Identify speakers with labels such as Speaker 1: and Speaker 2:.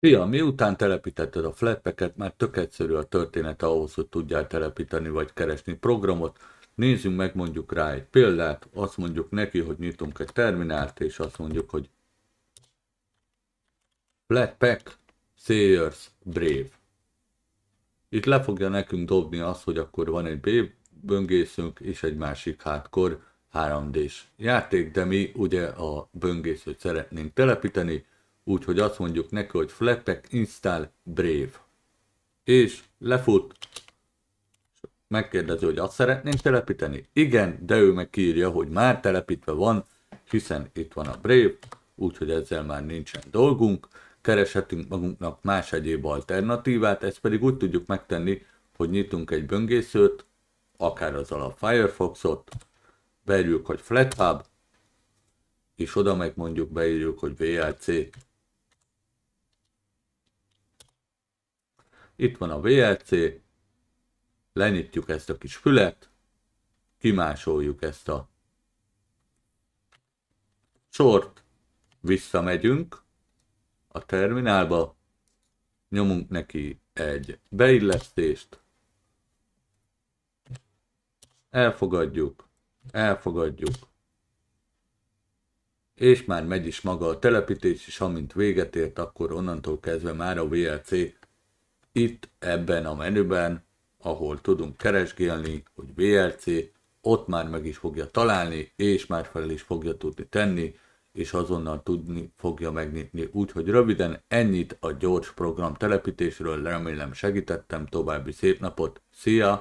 Speaker 1: Fia, miután telepítetted a flappeket, már tök egyszerű a történet ahhoz, hogy tudjál telepíteni vagy keresni programot. Nézzünk meg mondjuk rá egy példát, azt mondjuk neki, hogy nyitunk egy terminált, és azt mondjuk, hogy Flatpak, Sayers, Brave. Itt le fogja nekünk dobni azt, hogy akkor van egy Brave böngészünk és egy másik hátkor 3D-s játék, de mi ugye a böngészőt szeretnénk telepíteni, úgyhogy azt mondjuk neki, hogy flappek install brave. És lefut, megkérdezi, hogy azt szeretnénk telepíteni? Igen, de ő megírja, hogy már telepítve van, hiszen itt van a Brave, úgyhogy ezzel már nincsen dolgunk. Kereshetünk magunknak más egyéb alternatívát, ezt pedig úgy tudjuk megtenni, hogy nyitunk egy böngészőt, akár az alap Firefoxot, beírjuk, hogy FlatHub, és oda meg mondjuk beírjuk, hogy VLC itt van a VLC, lenyitjuk ezt a kis fület, kimásoljuk ezt a sort, visszamegyünk a terminálba, nyomunk neki egy beillesztést, elfogadjuk, elfogadjuk, és már megy is maga a telepítés, és amint véget ért, akkor onnantól kezdve már a VLC itt ebben a menüben, ahol tudunk keresgélni, hogy VLC, ott már meg is fogja találni, és már fel is fogja tudni tenni, és azonnal tudni fogja megnyitni. Úgyhogy röviden ennyit a gyors program telepítésről, remélem segítettem, további szép napot, szia!